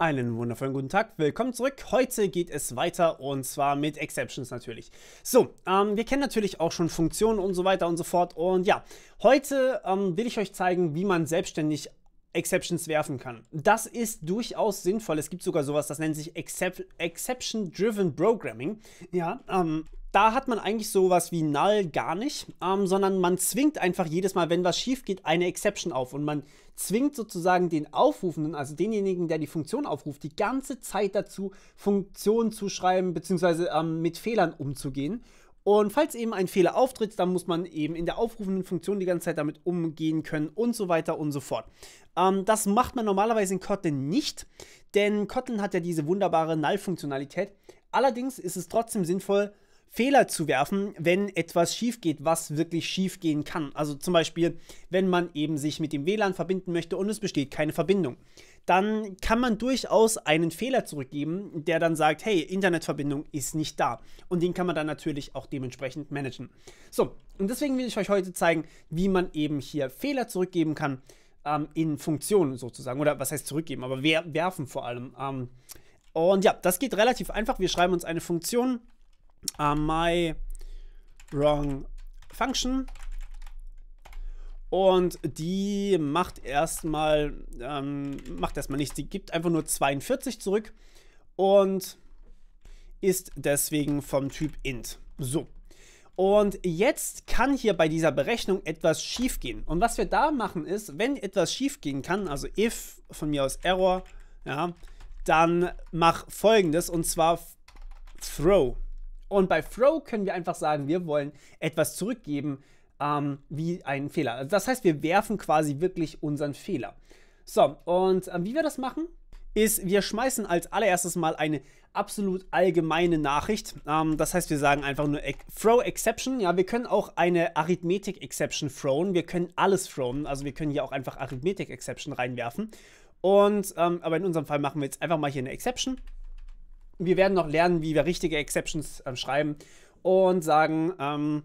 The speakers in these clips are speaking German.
Einen wundervollen guten Tag, willkommen zurück. Heute geht es weiter und zwar mit Exceptions natürlich. So, ähm, wir kennen natürlich auch schon Funktionen und so weiter und so fort. Und ja, heute ähm, will ich euch zeigen, wie man selbstständig Exceptions werfen kann. Das ist durchaus sinnvoll. Es gibt sogar sowas, das nennt sich Excep Exception-Driven Programming. Ja, ähm, da hat man eigentlich sowas wie Null gar nicht, ähm, sondern man zwingt einfach jedes Mal, wenn was schief geht, eine Exception auf und man zwingt sozusagen den Aufrufenden, also denjenigen, der die Funktion aufruft, die ganze Zeit dazu, Funktionen zu schreiben bzw. Ähm, mit Fehlern umzugehen. Und falls eben ein Fehler auftritt, dann muss man eben in der aufrufenden Funktion die ganze Zeit damit umgehen können und so weiter und so fort. Ähm, das macht man normalerweise in Kotlin nicht, denn Kotlin hat ja diese wunderbare Null-Funktionalität. Allerdings ist es trotzdem sinnvoll, Fehler zu werfen, wenn etwas schief geht, was wirklich schief gehen kann. Also zum Beispiel, wenn man eben sich mit dem WLAN verbinden möchte und es besteht keine Verbindung. Dann kann man durchaus einen Fehler zurückgeben, der dann sagt, hey, Internetverbindung ist nicht da. Und den kann man dann natürlich auch dementsprechend managen. So, und deswegen will ich euch heute zeigen, wie man eben hier Fehler zurückgeben kann ähm, in Funktionen sozusagen. Oder was heißt zurückgeben, aber werfen vor allem. Ähm, und ja, das geht relativ einfach. Wir schreiben uns eine Funktion uh, my wrong function. Und die macht erstmal, ähm, macht erstmal nichts. Die gibt einfach nur 42 zurück und ist deswegen vom Typ int. So. Und jetzt kann hier bei dieser Berechnung etwas schief gehen. Und was wir da machen ist, wenn etwas schief gehen kann, also if von mir aus Error, ja, dann mach folgendes und zwar throw. Und bei Throw können wir einfach sagen, wir wollen etwas zurückgeben ähm, wie einen Fehler. Also das heißt, wir werfen quasi wirklich unseren Fehler. So, und äh, wie wir das machen, ist, wir schmeißen als allererstes mal eine absolut allgemeine Nachricht. Ähm, das heißt, wir sagen einfach nur Throw Exception. Ja, wir können auch eine Arithmetik Exception throwen. Wir können alles throwen. Also wir können hier auch einfach Arithmetik Exception reinwerfen. Und, ähm, aber in unserem Fall machen wir jetzt einfach mal hier eine Exception. Wir werden noch lernen, wie wir richtige Exceptions ähm, schreiben und sagen, ähm,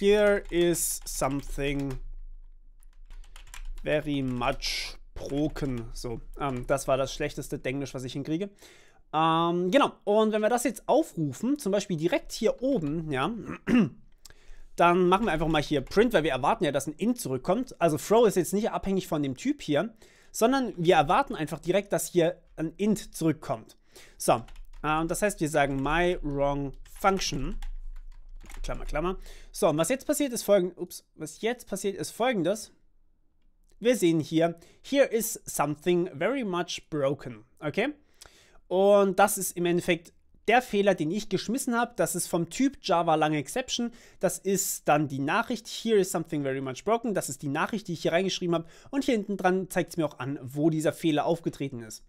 here is something very much broken. So, ähm, das war das schlechteste Englisch, was ich hinkriege. Ähm, genau, und wenn wir das jetzt aufrufen, zum Beispiel direkt hier oben, ja, dann machen wir einfach mal hier Print, weil wir erwarten ja, dass ein Int zurückkommt. Also Throw ist jetzt nicht abhängig von dem Typ hier, sondern wir erwarten einfach direkt, dass hier ein Int zurückkommt. So, äh, und das heißt, wir sagen my wrong function. Klammer, Klammer. So, und was jetzt passiert ist folgendes. Ups, was jetzt passiert ist folgendes. Wir sehen hier, here is something very much broken. Okay? Und das ist im Endeffekt der Fehler, den ich geschmissen habe. Das ist vom Typ Java lange Exception. Das ist dann die Nachricht, here is something very much broken. Das ist die Nachricht, die ich hier reingeschrieben habe. Und hier hinten dran zeigt es mir auch an, wo dieser Fehler aufgetreten ist.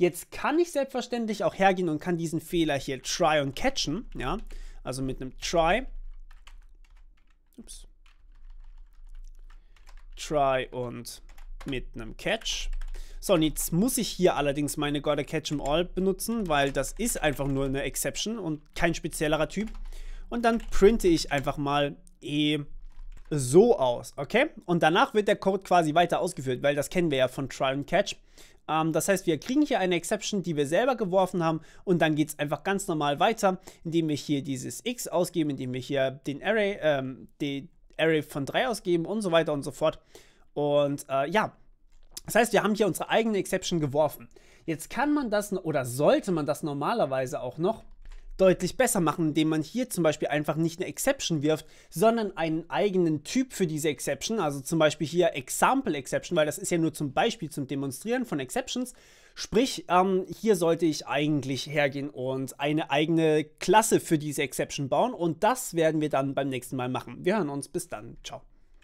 Jetzt kann ich selbstverständlich auch hergehen und kann diesen Fehler hier try und catchen, ja, also mit einem try, ups, try und mit einem catch. So, und jetzt muss ich hier allerdings meine Gotta Catch 'em All benutzen, weil das ist einfach nur eine Exception und kein speziellerer Typ. Und dann printe ich einfach mal E so aus, okay? Und danach wird der Code quasi weiter ausgeführt, weil das kennen wir ja von Try and Catch. Ähm, das heißt, wir kriegen hier eine Exception, die wir selber geworfen haben und dann geht es einfach ganz normal weiter, indem wir hier dieses x ausgeben, indem wir hier den Array, ähm, den Array von 3 ausgeben und so weiter und so fort. Und äh, ja, das heißt, wir haben hier unsere eigene Exception geworfen. Jetzt kann man das oder sollte man das normalerweise auch noch deutlich besser machen, indem man hier zum Beispiel einfach nicht eine Exception wirft, sondern einen eigenen Typ für diese Exception, also zum Beispiel hier Example Exception, weil das ist ja nur zum Beispiel zum Demonstrieren von Exceptions. Sprich, ähm, hier sollte ich eigentlich hergehen und eine eigene Klasse für diese Exception bauen und das werden wir dann beim nächsten Mal machen. Wir hören uns, bis dann, ciao.